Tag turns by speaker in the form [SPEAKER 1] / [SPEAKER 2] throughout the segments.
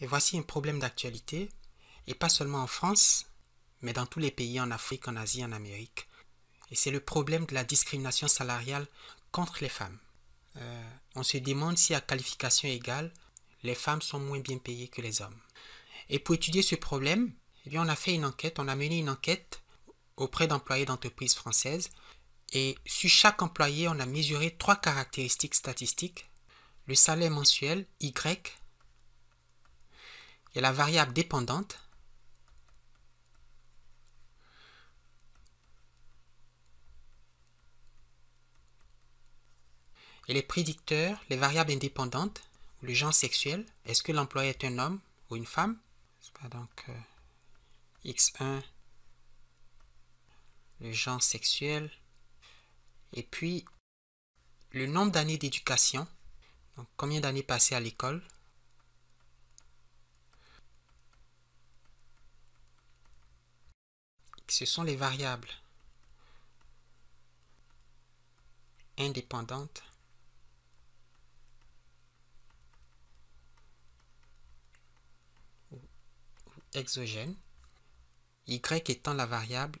[SPEAKER 1] Et voici un problème d'actualité, et pas seulement en France, mais dans tous les pays en Afrique, en Asie, en Amérique. Et c'est le problème de la discrimination salariale contre les femmes. Euh, on se demande si à qualification égale, les femmes sont moins bien payées que les hommes. Et pour étudier ce problème, eh bien, on a fait une enquête, on a mené une enquête auprès d'employés d'entreprises françaises. Et sur chaque employé, on a mesuré trois caractéristiques statistiques. Le salaire mensuel, Y, il y a la variable dépendante. Et les prédicteurs, les variables indépendantes, le genre sexuel, est-ce que l'employé est un homme ou une femme Donc, euh, x1, le genre sexuel, et puis le nombre d'années d'éducation, donc combien d'années passées à l'école, ce sont les variables indépendantes ou exogènes, y étant la variable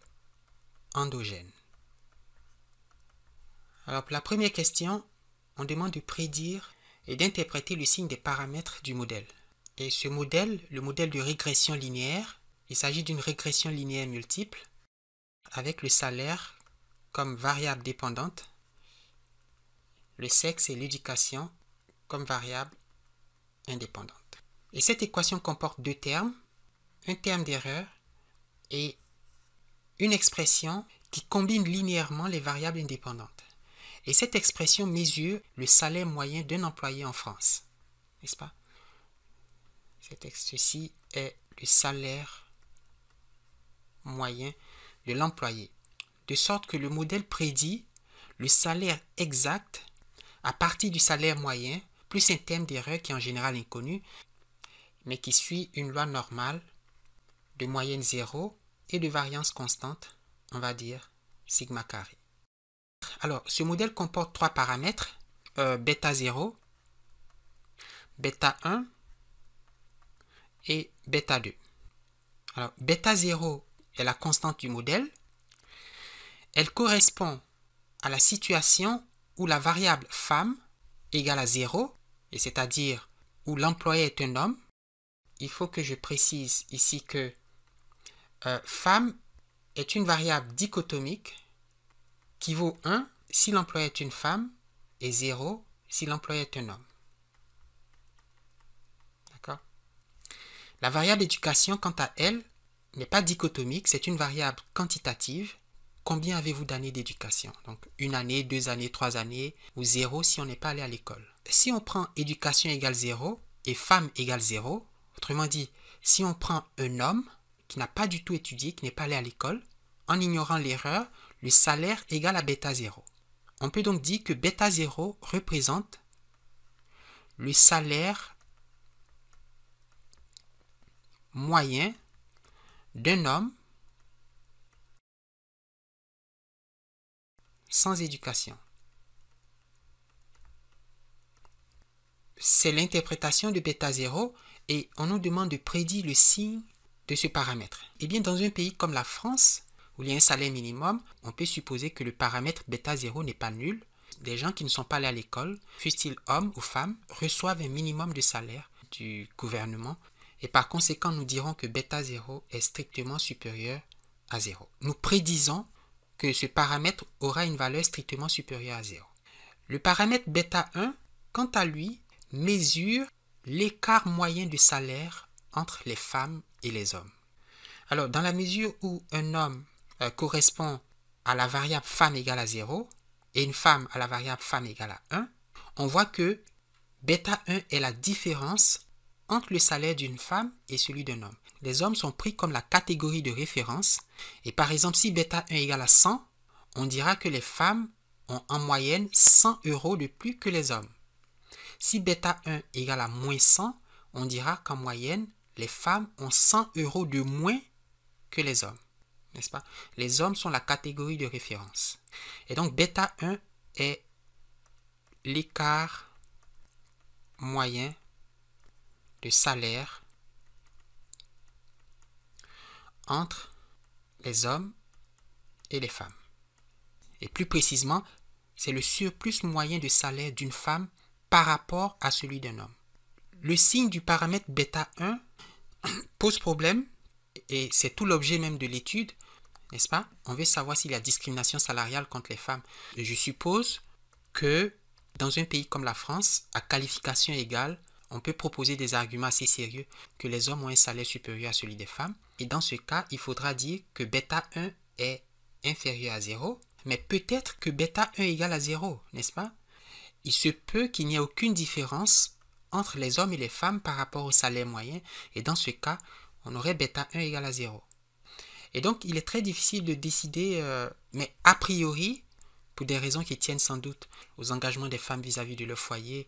[SPEAKER 1] endogène. Alors pour la première question, on demande de prédire et d'interpréter le signe des paramètres du modèle. Et ce modèle, le modèle de régression linéaire, il s'agit d'une régression linéaire multiple avec le salaire comme variable dépendante, le sexe et l'éducation comme variable indépendante. Et cette équation comporte deux termes, un terme d'erreur et une expression qui combine linéairement les variables indépendantes. Et cette expression mesure le salaire moyen d'un employé en France. N'est-ce pas Ceci est le salaire moyen de l'employé, de sorte que le modèle prédit le salaire exact à partir du salaire moyen, plus un terme d'erreur qui est en général inconnu, mais qui suit une loi normale de moyenne 0 et de variance constante, on va dire sigma carré. Alors, ce modèle comporte trois paramètres, euh, bêta 0, bêta 1 et bêta 2. Alors, bêta 0 est la constante du modèle. Elle correspond à la situation où la variable femme égale à 0, et c'est-à-dire où l'employé est un homme. Il faut que je précise ici que euh, femme est une variable dichotomique qui vaut 1 si l'employé est une femme et 0 si l'employé est un homme. D'accord La variable éducation, quant à elle, n'est pas dichotomique, c'est une variable quantitative. Combien avez-vous d'années d'éducation Donc une année, deux années, trois années ou zéro si on n'est pas allé à l'école. Si on prend éducation égale zéro et femme égale zéro, autrement dit, si on prend un homme qui n'a pas du tout étudié, qui n'est pas allé à l'école, en ignorant l'erreur, le salaire égale à bêta zéro. On peut donc dire que bêta zéro représente le salaire
[SPEAKER 2] moyen d'un homme sans éducation. C'est l'interprétation de bêta zéro
[SPEAKER 1] et on nous demande de prédire le signe de ce paramètre. Et eh bien, dans un pays comme la France, où il y a un salaire minimum, on peut supposer que le paramètre bêta zéro n'est pas nul. Des gens qui ne sont pas allés à l'école, fussent-ils hommes ou femmes, reçoivent un minimum de salaire du gouvernement et par conséquent nous dirons que bêta 0 est strictement supérieur à 0. Nous prédisons que ce paramètre aura une valeur strictement supérieure à 0. Le paramètre bêta 1, quant à lui, mesure l'écart moyen de salaire entre les femmes et les hommes. Alors, dans la mesure où un homme euh, correspond à la variable femme égale à 0 et une femme à la variable femme égale à 1, on voit que bêta 1 est la différence entre le salaire d'une femme et celui d'un homme. Les hommes sont pris comme la catégorie de référence et par exemple si bêta 1 égale à 100, on dira que les femmes ont en moyenne 100 euros de plus que les hommes. Si bêta 1 égale à moins 100, on dira qu'en moyenne, les femmes ont 100 euros de moins que les hommes. N'est-ce pas Les hommes sont la catégorie de référence. Et donc, bêta 1 est l'écart moyen de salaire entre les hommes et les femmes. Et plus précisément, c'est le surplus moyen de salaire d'une femme par rapport à celui d'un homme. Le signe du paramètre bêta 1 pose problème et c'est tout l'objet même de l'étude, n'est-ce pas On veut savoir s'il y a discrimination salariale contre les femmes. je suppose que dans un pays comme la France, à qualification égale, on peut proposer des arguments assez sérieux que les hommes ont un salaire supérieur à celui des femmes, et dans ce cas, il faudra dire que bêta 1 est inférieur à 0, mais peut-être que bêta 1 égale à 0, n'est-ce pas Il se peut qu'il n'y ait aucune différence entre les hommes et les femmes par rapport au salaire moyen, et dans ce cas, on aurait bêta 1 égale à 0. Et donc, il est très difficile de décider, euh, mais a priori, pour des raisons qui tiennent sans doute aux engagements des femmes vis à -vis de leur foyer,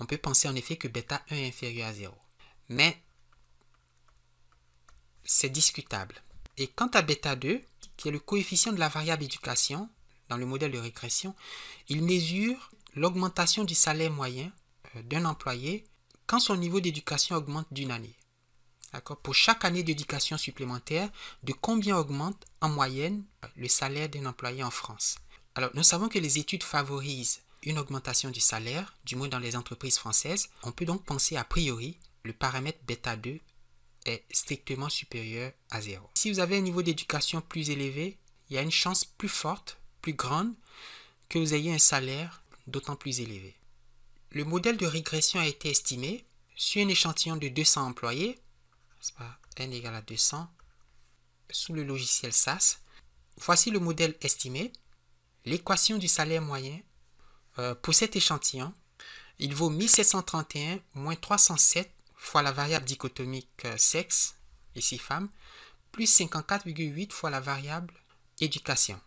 [SPEAKER 1] on peut penser en effet que bêta 1 est inférieur à 0. Mais c'est discutable. Et quant à bêta 2, qui est le coefficient de la variable éducation dans le modèle de régression, il mesure l'augmentation du salaire moyen euh, d'un employé quand son niveau d'éducation augmente d'une année. Pour chaque année d'éducation supplémentaire, de combien augmente en moyenne le salaire d'un employé en France Alors, nous savons que les études favorisent une augmentation du salaire, du moins dans les entreprises françaises, on peut donc penser a priori le paramètre bêta 2 est strictement supérieur à zéro. Si vous avez un niveau d'éducation plus élevé, il y a une chance plus forte, plus grande, que vous ayez un salaire d'autant plus élevé. Le modèle de régression a été estimé sur un échantillon de 200 employés, n égale à 200, sous le logiciel SAS. Voici le modèle estimé. L'équation du salaire moyen euh, pour cet échantillon, il vaut 1731 moins 307 fois la variable dichotomique euh, sexe, ici femme, plus 54,8 fois la variable éducation.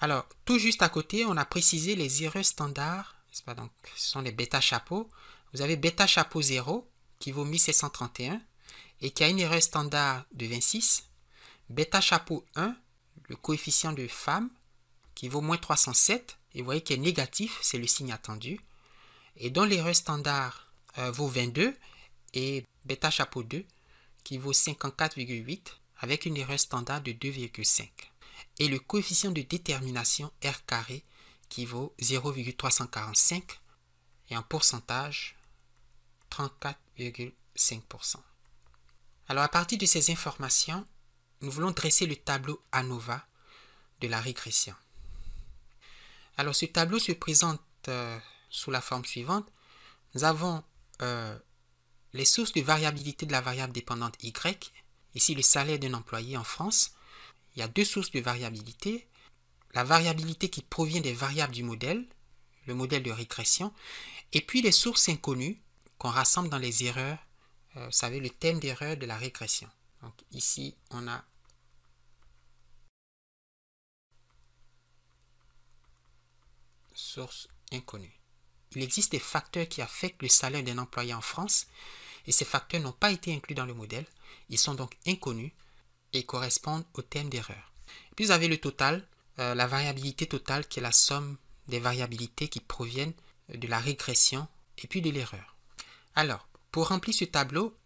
[SPEAKER 1] Alors, tout juste à côté, on a précisé les erreurs standards, pas, donc, ce sont les bêta chapeaux. Vous avez bêta chapeau 0 qui vaut 1731 et qui a une erreur standard de 26. Bêta chapeau 1, le coefficient de femme, qui vaut moins 307 et vous voyez qu'il est négatif, c'est le signe attendu. Et dont l'erreur standard euh, vaut 22 et bêta chapeau 2 qui vaut 54,8 avec une erreur standard de 2,5. Et le coefficient de détermination R carré qui vaut 0,345 et en pourcentage 34,5%. Alors à partir de ces informations, nous voulons dresser le tableau ANOVA de la régression. Alors ce tableau se présente euh, sous la forme suivante. Nous avons euh, les sources de variabilité de la variable dépendante y, ici le salaire d'un employé en France. Il y a deux sources de variabilité. La variabilité qui provient des variables du modèle, le modèle de régression, et puis les sources inconnues qu'on rassemble dans les erreurs, euh, vous savez, le thème d'erreur de la régression. Donc ici, on a source inconnue. Il existe des facteurs qui affectent le salaire d'un employé en France et ces facteurs n'ont pas été inclus dans le modèle. Ils sont donc inconnus et correspondent au thème d'erreur. Puis vous avez le total, euh, la variabilité totale qui est la somme des variabilités qui proviennent de la régression et puis de l'erreur. Alors, pour remplir ce tableau,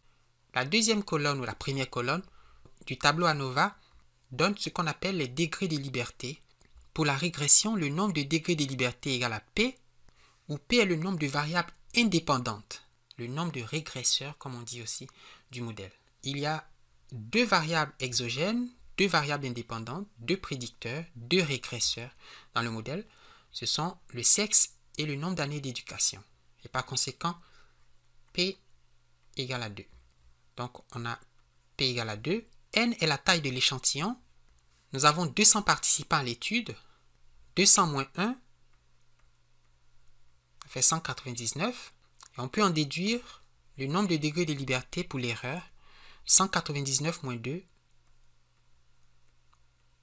[SPEAKER 1] la deuxième colonne ou la première colonne du tableau ANOVA donne ce qu'on appelle les degrés de liberté pour la régression, le nombre de degrés de liberté égal à P, où P est le nombre de variables indépendantes, le nombre de régresseurs, comme on dit aussi, du modèle. Il y a deux variables exogènes, deux variables indépendantes, deux prédicteurs, deux régresseurs dans le modèle. Ce sont le sexe et le nombre d'années d'éducation. Et par conséquent, P égal à 2. Donc on a P égal à 2. N est la taille de l'échantillon nous avons 200 participants à l'étude. 200 moins 1, fait 199. Et on peut en déduire le nombre de degrés de liberté pour l'erreur. 199 moins 2,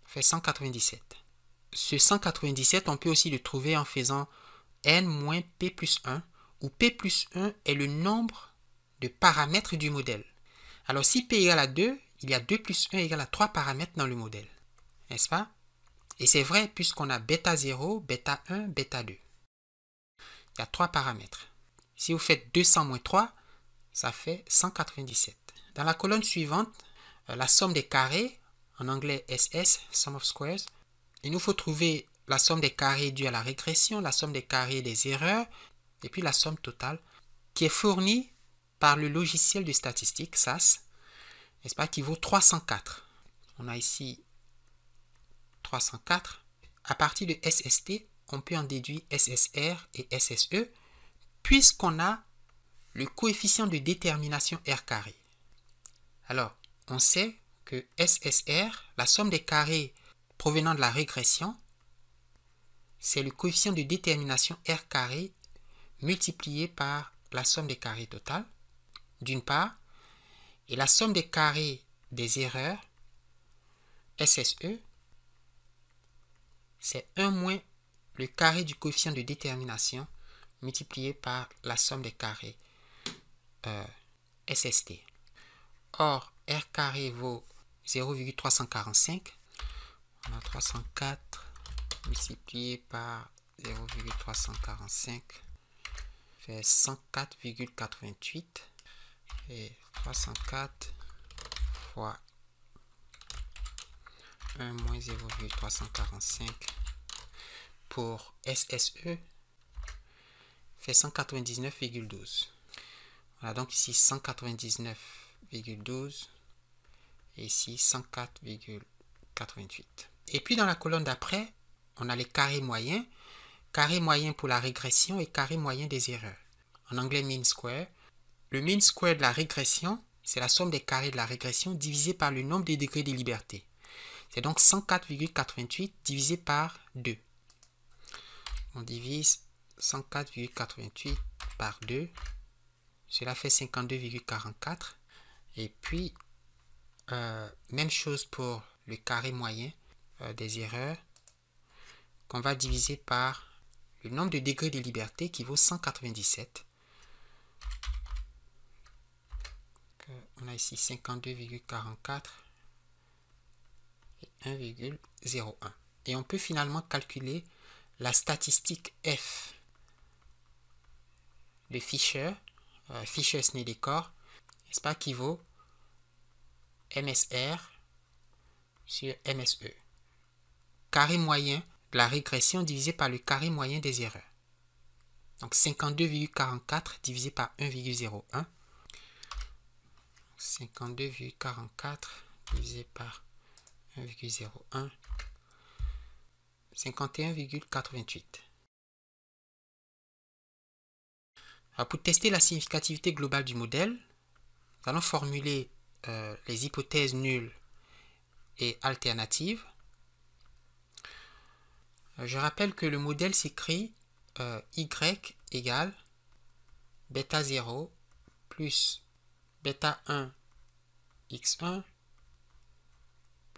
[SPEAKER 1] fait 197. Ce 197, on peut aussi le trouver en faisant n moins p plus 1, où p plus 1 est le nombre de paramètres du modèle. Alors si p égal à 2, il y a 2 plus 1 égale à 3 paramètres dans le modèle. N'est-ce pas Et c'est vrai puisqu'on a bêta 0, bêta 1, bêta 2. Il y a trois paramètres. Si vous faites 200 moins 3, ça fait 197. Dans la colonne suivante, euh, la somme des carrés, en anglais SS, sum of squares, il nous faut trouver la somme des carrés due à la régression, la somme des carrés des erreurs, et puis la somme totale qui est fournie par le logiciel de statistique SAS, n'est-ce pas, qui vaut 304. On a ici 304, à partir de SST, on peut en déduire SSR et SSE, puisqu'on a le coefficient de détermination R carré. Alors, on sait que SSR, la somme des carrés provenant de la régression, c'est le coefficient de détermination R carré multiplié par la somme des carrés totales, d'une part, et la somme des carrés des erreurs, SSE, c'est 1 moins le carré du coefficient de détermination multiplié par la somme des carrés euh, SST. Or, R carré vaut 0,345. On a 304 multiplié par 0,345 fait 104,88 et 304 fois 1 moins 0,345 pour SSE fait 199,12. Voilà donc ici 199,12 et ici 104,88. Et puis dans la colonne d'après, on a les carrés moyens. Carré moyen pour la régression et carré moyen des erreurs. En anglais mean square. Le mean square de la régression, c'est la somme des carrés de la régression divisé par le nombre des degrés de liberté. C'est donc 104,88 divisé par 2. On divise 104,88 par 2. Cela fait 52,44. Et puis, euh, même chose pour le carré moyen euh, des erreurs qu'on va diviser par le nombre de degrés de liberté qui vaut 197. Euh, on a ici 52,44 1,01. Et on peut finalement calculer la statistique F de Fisher, euh, Fisher Snedecor n'est-ce pas, qui vaut MSR sur MSE. Carré moyen de la régression divisé par le carré moyen des erreurs. Donc 52,44 divisé par 1,01. 52,44 divisé par 1,01,
[SPEAKER 2] 51,88. Pour tester la significativité globale du modèle, nous
[SPEAKER 1] allons formuler euh, les hypothèses nulles et alternatives. Euh, je rappelle que le modèle s'écrit euh, y égale bêta 0 plus bêta 1 x1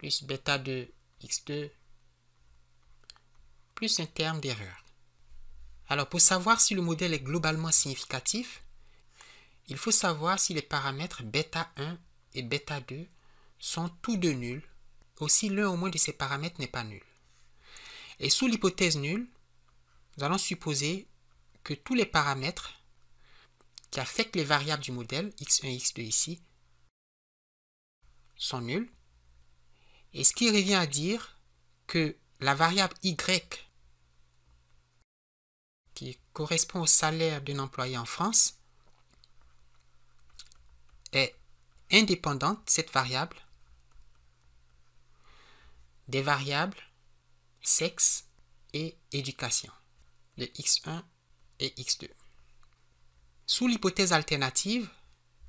[SPEAKER 1] plus bêta 2 x2 plus un terme d'erreur. Alors pour savoir si le modèle est globalement significatif, il faut savoir si les paramètres bêta 1 et bêta 2 sont tous deux nuls, ou si l'un au moins de ces paramètres n'est pas nul. Et sous l'hypothèse nulle, nous allons supposer que tous les paramètres qui affectent les variables du modèle, x1 x2 ici,
[SPEAKER 2] sont nuls, et ce qui revient à dire que la variable Y qui
[SPEAKER 1] correspond au salaire d'un employé en France est indépendante, cette variable, des variables sexe et éducation de X1 et X2. Sous l'hypothèse alternative,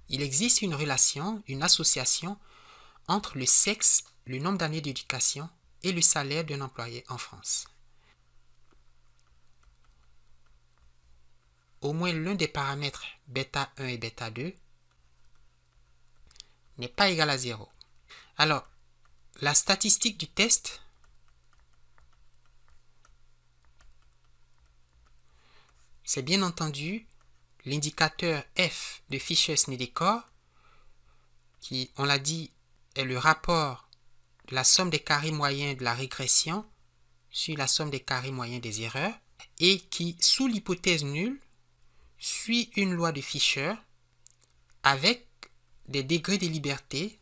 [SPEAKER 1] il existe une relation, une association entre le sexe le nombre d'années d'éducation et le salaire d'un employé en France. Au moins l'un des paramètres bêta 1 et bêta 2 n'est pas égal à 0. Alors, la statistique du test c'est bien entendu l'indicateur F de fisher snedecor qui, on l'a dit, est le rapport la somme des carrés moyens de la régression sur la somme des carrés moyens des erreurs et qui, sous l'hypothèse nulle, suit une loi de Fisher avec des degrés de liberté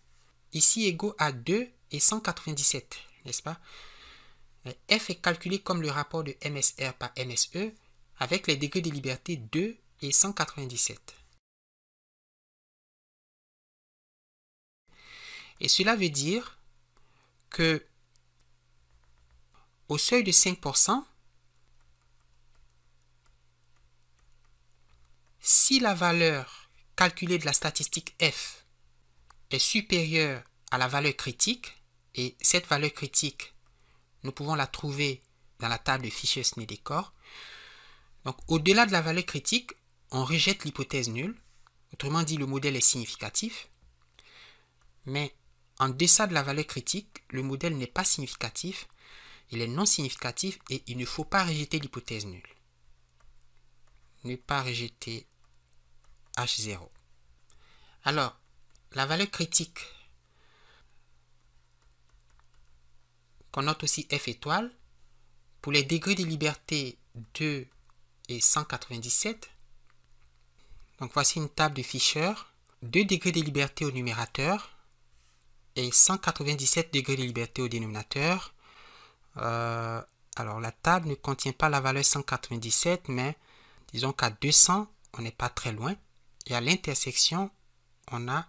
[SPEAKER 1] ici égaux à 2 et 197, n'est-ce pas euh, F est calculé comme le rapport de MSR par MSE avec
[SPEAKER 2] les degrés de liberté 2 et 197. Et cela veut dire que
[SPEAKER 1] au seuil de 5%, si la valeur calculée de la statistique F est supérieure à la valeur critique, et cette valeur critique, nous pouvons la trouver dans la table de fischer snedecor donc au-delà de la valeur critique, on rejette l'hypothèse nulle, autrement dit le modèle est significatif, mais en deçà de la valeur critique, le modèle n'est pas significatif, il est non significatif et il ne faut pas rejeter l'hypothèse nulle. Ne pas rejeter H0. Alors, la valeur critique qu'on note aussi F étoile, pour les degrés de liberté 2 et 197, donc voici une table de Fischer, 2 degrés de liberté au numérateur, et 197 degrés de liberté au dénominateur. Euh, alors la table ne contient pas la valeur 197, mais disons qu'à 200, on n'est pas très loin. Et à l'intersection, on a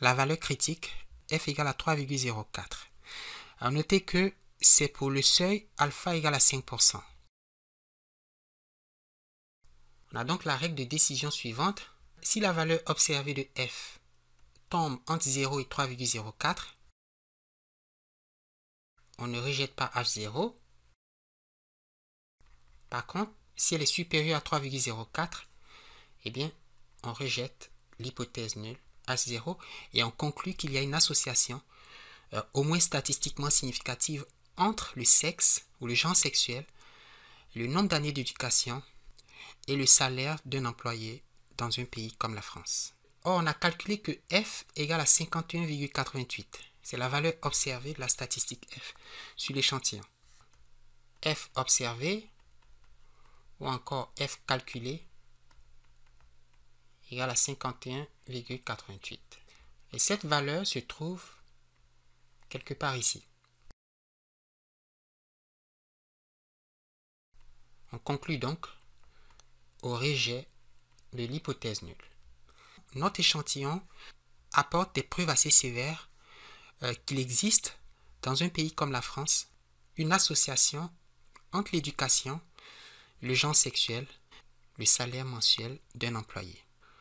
[SPEAKER 1] la valeur critique f égale à 3,04. À noter que c'est pour le seuil alpha égale à 5%. On a donc la règle de décision suivante. Si la valeur observée de
[SPEAKER 2] f entre 0 et 3,04, on ne rejette pas H0. Par contre,
[SPEAKER 1] si elle est supérieure à 3,04, eh bien, on rejette l'hypothèse nulle H0 et on conclut qu'il y a une association euh, au moins statistiquement significative entre le sexe ou le genre sexuel, le nombre d'années d'éducation et le salaire d'un employé dans un pays comme la France. Or, on a calculé que f égale à 51,88. C'est la valeur observée de la statistique f sur l'échantillon. f observé ou encore f calculé égale à 51,88.
[SPEAKER 2] Et cette valeur se trouve quelque part ici. On conclut donc au rejet de l'hypothèse nulle notre
[SPEAKER 1] échantillon apporte des preuves assez sévères euh, qu'il existe, dans un pays comme la France, une association entre l'éducation, le genre sexuel, le salaire mensuel d'un employé.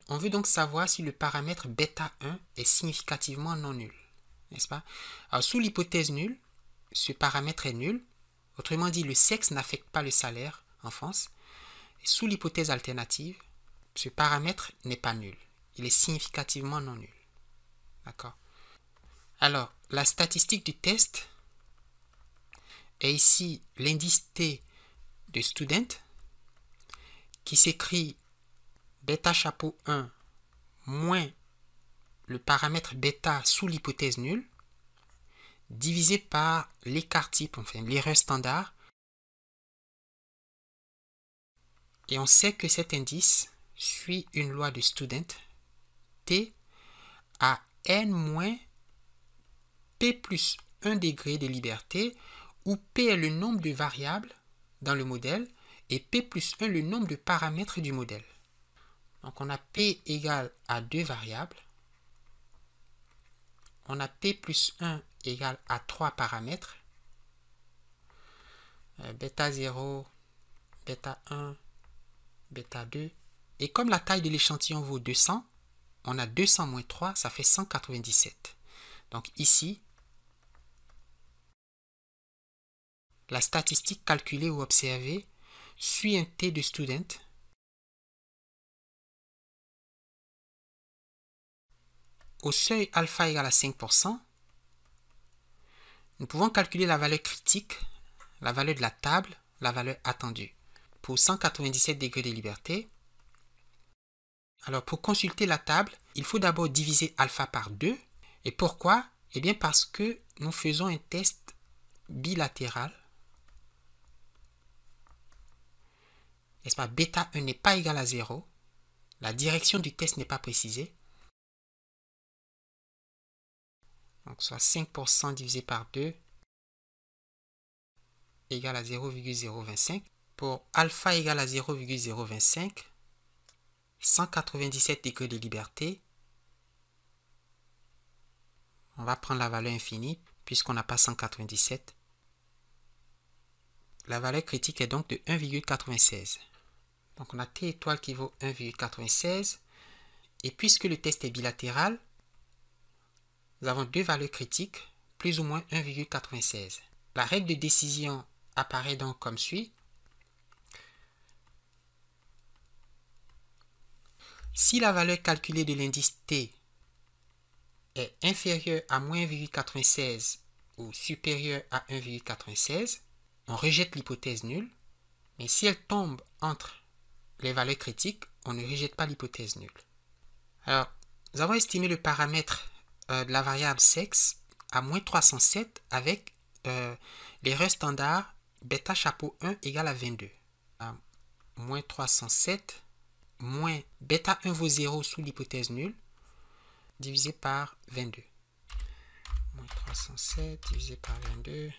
[SPEAKER 1] On veut donc savoir si le paramètre bêta 1 est significativement non nul, n'est-ce pas Alors, sous l'hypothèse nulle, ce paramètre est nul, autrement dit, le sexe n'affecte pas le salaire en France. sous l'hypothèse alternative, ce paramètre n'est pas nul. Il est significativement non nul. D'accord Alors, la statistique du test est ici l'indice T de student qui s'écrit bêta chapeau 1 moins le paramètre bêta sous l'hypothèse nulle divisé par
[SPEAKER 2] l'écart type, enfin l'erreur standard. Et on sait que cet indice suit une loi de student
[SPEAKER 1] à n moins p plus 1 degré de liberté, où p est le nombre de variables dans le modèle et p plus 1 le nombre de paramètres du modèle. Donc on a p égale à deux variables. On a p plus 1 égale à 3 paramètres. Euh, bêta 0, bêta 1, bêta 2. Et comme la taille de l'échantillon vaut 200, on a 200 moins 3, ça fait 197. Donc ici,
[SPEAKER 2] la statistique calculée ou observée suit un T de student au seuil alpha égale à 5%. Nous
[SPEAKER 1] pouvons calculer la valeur critique, la valeur de la table, la valeur attendue. Pour 197 degrés de liberté, alors pour consulter la table, il faut d'abord diviser alpha par 2. Et pourquoi Eh bien parce que nous faisons un test bilatéral. N'est-ce pas Beta 1 n'est pas égal à 0. La direction du test n'est pas précisée.
[SPEAKER 2] Donc soit 5% divisé par 2 égale à 0,025. Pour alpha égale
[SPEAKER 1] à 0,025, 197 degrés de liberté. On va prendre la valeur infinie puisqu'on n'a pas 197. La valeur critique est donc de 1,96. Donc on a T étoile qui vaut 1,96. Et puisque le test est bilatéral, nous avons deux valeurs critiques, plus ou moins 1,96. La règle de décision apparaît donc comme suit. Si la valeur calculée de l'indice T est inférieure à moins 1,96 ou supérieure à 1,96, on rejette l'hypothèse nulle, mais si elle tombe entre les valeurs critiques, on ne rejette pas l'hypothèse nulle. Alors, nous avons estimé le paramètre euh, de la variable sexe à moins 307 avec euh, l'erreur standard bêta chapeau 1 égale à 22. Ah, moins 307 moins bêta 1 vaut 0 sous l'hypothèse nulle, divisé par 22. Moins 307 divisé par 22,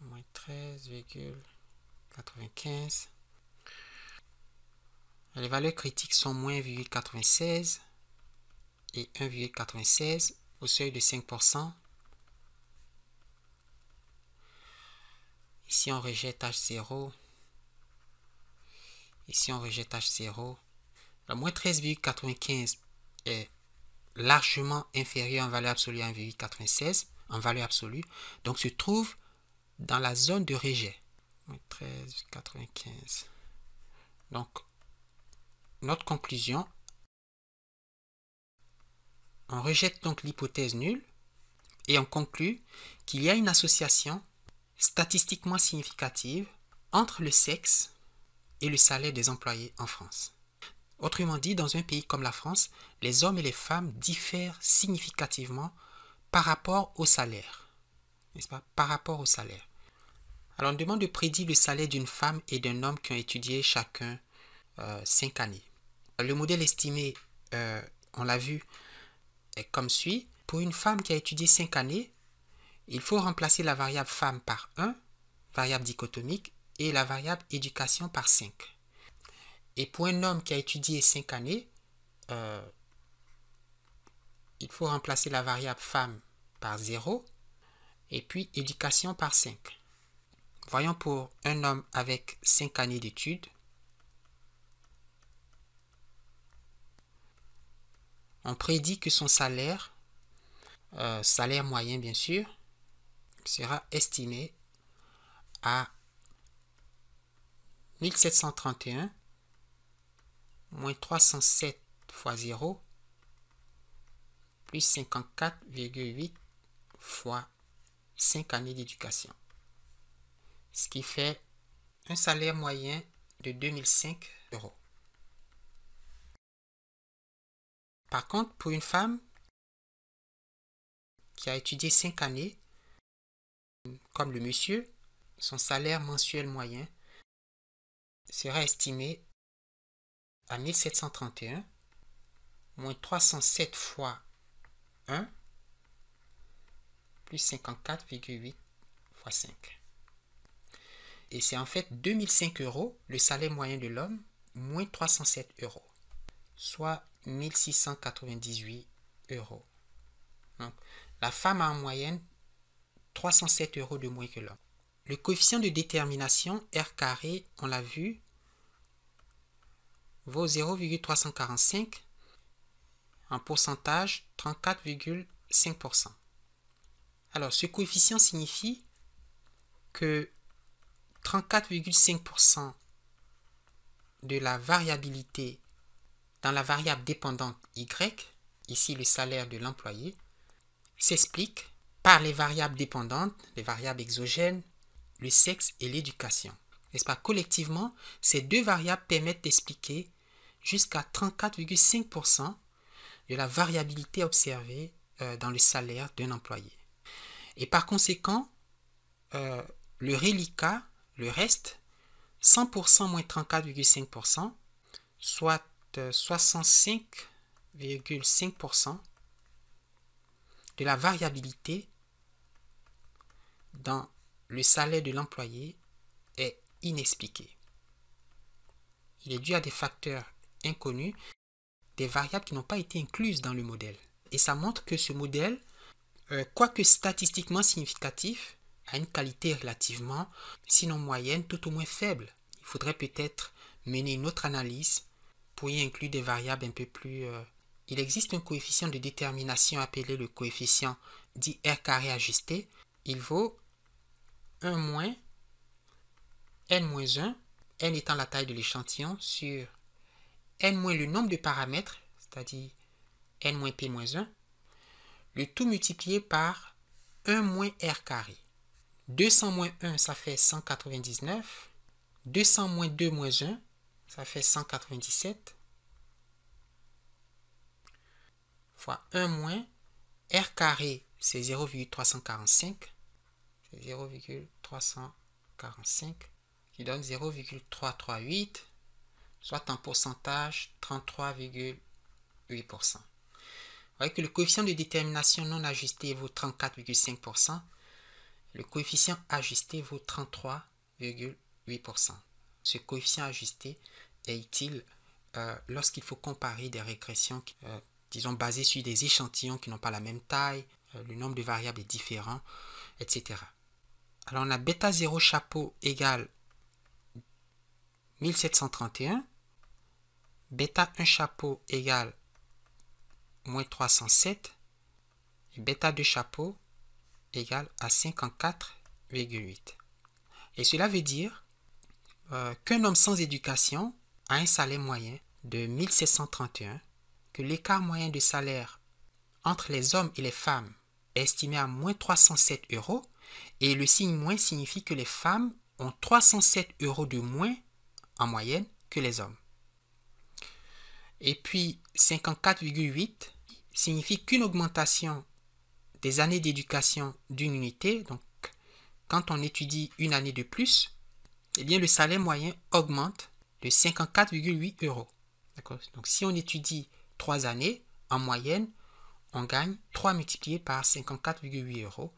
[SPEAKER 1] moins 13,95. Les valeurs critiques sont moins 1,96 et 1,96 au seuil de 5%. Ici, on rejette H0 Ici, on rejette H0. La moins 13,95 est largement inférieure en valeur absolue à 1,96 en valeur absolue. Donc, se trouve dans la zone de rejet. 13,95. Donc, notre conclusion, on rejette donc l'hypothèse nulle et on conclut qu'il y a une association statistiquement significative entre le sexe et le salaire des employés en France. Autrement dit, dans un pays comme la France, les hommes et les femmes diffèrent significativement par rapport au salaire. N'est-ce pas Par rapport au salaire. Alors on demande de prédire le salaire d'une femme et d'un homme qui ont étudié chacun euh, cinq années. Le modèle estimé, euh, on l'a vu, est comme suit. Pour une femme qui a étudié cinq années, il faut remplacer la variable femme par 1, variable dichotomique, la variable éducation par 5. Et pour un homme qui a étudié 5 années, euh, il faut remplacer la variable femme par 0 et puis éducation par 5. Voyons pour un homme avec 5 années d'études. On prédit que son salaire, euh, salaire moyen bien sûr, sera estimé à 1731 moins 307 fois 0 plus 54,8 fois 5 années d'éducation. Ce qui fait un
[SPEAKER 2] salaire moyen de 2005 euros. Par contre, pour une femme qui a étudié 5 années, comme le monsieur, son salaire mensuel moyen sera estimé à 1731 moins 307 fois 1
[SPEAKER 1] plus 54,8 fois 5. Et c'est en fait 2005 euros le salaire moyen de l'homme moins 307 euros, soit 1698 euros. Donc, la femme a en moyenne 307 euros de moins que l'homme. Le coefficient de détermination R carré, on l'a vu, vaut 0,345 en pourcentage 34,5%. Alors ce coefficient signifie que 34,5% de la variabilité dans la variable dépendante Y, ici le salaire de l'employé, s'explique par les variables dépendantes, les variables exogènes, le sexe et l'éducation. N'est-ce pas Collectivement, ces deux variables permettent d'expliquer jusqu'à 34,5% de la variabilité observée euh, dans le salaire d'un employé. Et par conséquent, euh, le reliquat, le reste, 100% moins 34,5%, soit 65,5% euh, de la variabilité dans le salaire de l'employé est inexpliqué. Il est dû à des facteurs inconnus, des variables qui n'ont pas été incluses dans le modèle. Et ça montre que ce modèle, euh, quoique statistiquement significatif, a une qualité relativement, sinon moyenne, tout au moins faible. Il faudrait peut-être mener une autre analyse pour y inclure des variables un peu plus... Euh, il existe un coefficient de détermination appelé le coefficient dit R carré ajusté. Il vaut 1 moins n-1, n étant la taille de l'échantillon, sur n- moins le nombre de paramètres, c'est-à-dire n-p-1, le tout multiplié par 1 moins r carré. 200 moins 1, ça fait 199. 200 moins 2 moins 1, ça fait 197. Fois 1 moins r carré, c'est 0,345. 0,345 qui donne 0,338, soit en pourcentage 33,8%. Vous voyez que le coefficient de détermination non ajusté vaut 34,5%. Le coefficient ajusté vaut 33,8%. Ce coefficient ajusté est utile euh, lorsqu'il faut comparer des régressions, euh, disons, basées sur des échantillons qui n'ont pas la même taille, euh, le nombre de variables est différent, etc. Alors on a bêta 0 chapeau égale 1731. Bêta 1 chapeau égale moins 307. Et bêta 2 chapeau égale à 54,8. Et cela veut dire euh, qu'un homme sans éducation a un salaire moyen de 1731, que l'écart moyen de salaire entre les hommes et les femmes est estimé à moins 307 euros, et le signe moins signifie que les femmes ont 307 euros de moins en moyenne que les hommes. Et puis 54,8 signifie qu'une augmentation des années d'éducation d'une unité, donc quand on étudie une année de plus, eh bien le salaire moyen augmente de 54,8 euros. Donc si on étudie trois
[SPEAKER 2] années, en moyenne, on gagne 3 multiplié par 54,8 euros.